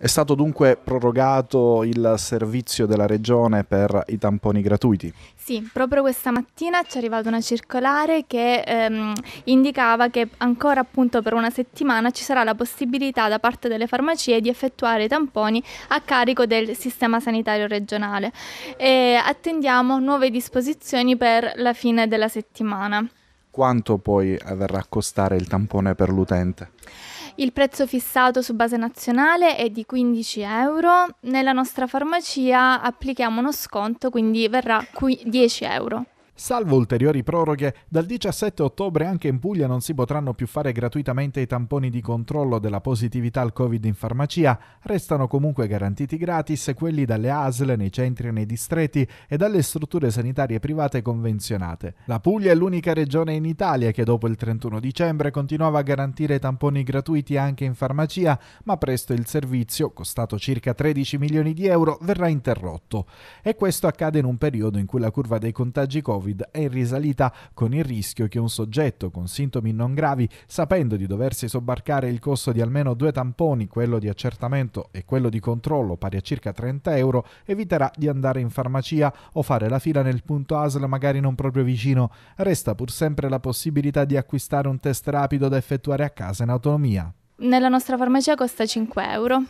È stato dunque prorogato il servizio della regione per i tamponi gratuiti? Sì, proprio questa mattina ci è arrivata una circolare che ehm, indicava che ancora appunto per una settimana ci sarà la possibilità da parte delle farmacie di effettuare i tamponi a carico del sistema sanitario regionale e attendiamo nuove disposizioni per la fine della settimana. Quanto poi verrà a costare il tampone per l'utente? Il prezzo fissato su base nazionale è di 15 euro, nella nostra farmacia applichiamo uno sconto, quindi verrà qui 10 euro. Salvo ulteriori proroghe, dal 17 ottobre anche in Puglia non si potranno più fare gratuitamente i tamponi di controllo della positività al Covid in farmacia, restano comunque garantiti gratis quelli dalle ASL nei centri e nei distretti e dalle strutture sanitarie private convenzionate. La Puglia è l'unica regione in Italia che dopo il 31 dicembre continuava a garantire tamponi gratuiti anche in farmacia, ma presto il servizio, costato circa 13 milioni di euro, verrà interrotto. E questo accade in un periodo in cui la curva dei contagi Covid Covid è in risalita con il rischio che un soggetto con sintomi non gravi, sapendo di doversi sobbarcare il costo di almeno due tamponi, quello di accertamento e quello di controllo pari a circa 30 euro, eviterà di andare in farmacia o fare la fila nel punto ASL magari non proprio vicino. Resta pur sempre la possibilità di acquistare un test rapido da effettuare a casa in autonomia. Nella nostra farmacia costa 5 euro.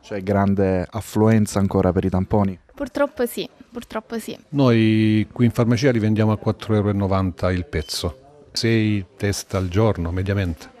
C'è grande affluenza ancora per i tamponi? Purtroppo sì, purtroppo sì. Noi qui in farmacia li vendiamo a 4,90 euro il pezzo, 6 test al giorno mediamente.